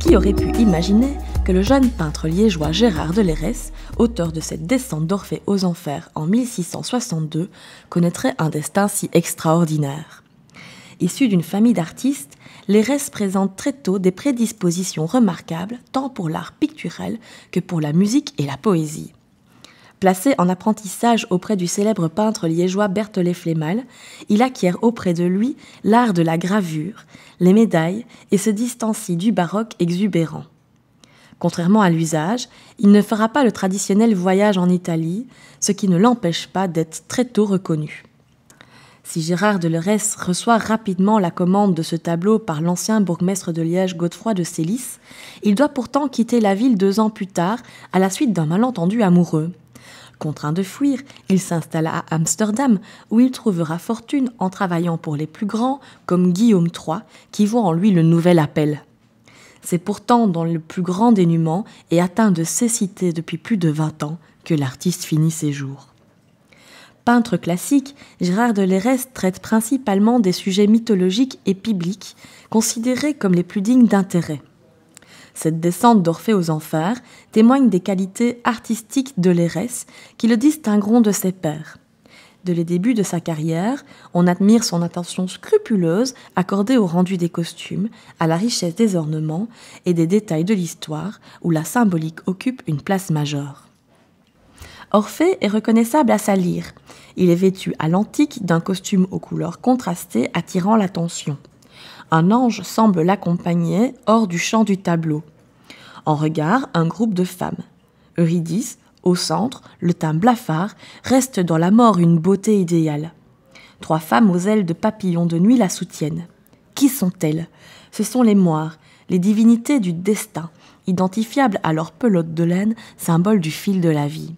Qui aurait pu imaginer que le jeune peintre liégeois Gérard de Lérès, auteur de cette descente d'Orphée aux enfers en 1662, connaîtrait un destin si extraordinaire Issu d'une famille d'artistes, Lérès présente très tôt des prédispositions remarquables tant pour l'art pictural que pour la musique et la poésie. Placé en apprentissage auprès du célèbre peintre liégeois Berthelet Flémal, il acquiert auprès de lui l'art de la gravure, les médailles et se distancie du baroque exubérant. Contrairement à l'usage, il ne fera pas le traditionnel voyage en Italie, ce qui ne l'empêche pas d'être très tôt reconnu. Si Gérard de Lerès reçoit rapidement la commande de ce tableau par l'ancien bourgmestre de Liège Godefroy de Sélis, il doit pourtant quitter la ville deux ans plus tard à la suite d'un malentendu amoureux. Contraint de fuir, il s'installe à Amsterdam, où il trouvera fortune en travaillant pour les plus grands, comme Guillaume III, qui voit en lui le nouvel appel. C'est pourtant dans le plus grand dénuement et atteint de cécité depuis plus de 20 ans que l'artiste finit ses jours. Peintre classique, Gérard de Lérès traite principalement des sujets mythologiques et bibliques, considérés comme les plus dignes d'intérêt. Cette descente d'Orphée aux enfers témoigne des qualités artistiques de l'Hérès qui le distingueront de ses pairs. Dès les débuts de sa carrière, on admire son attention scrupuleuse accordée au rendu des costumes, à la richesse des ornements et des détails de l'histoire où la symbolique occupe une place majeure. Orphée est reconnaissable à sa lyre. Il est vêtu à l'antique d'un costume aux couleurs contrastées attirant l'attention. Un ange semble l'accompagner hors du champ du tableau. En regard, un groupe de femmes. Eurydice, au centre, le teint blafard, reste dans la mort une beauté idéale. Trois femmes aux ailes de papillons de nuit la soutiennent. Qui sont-elles Ce sont les moires, les divinités du destin, identifiables à leur pelote de laine, symbole du fil de la vie.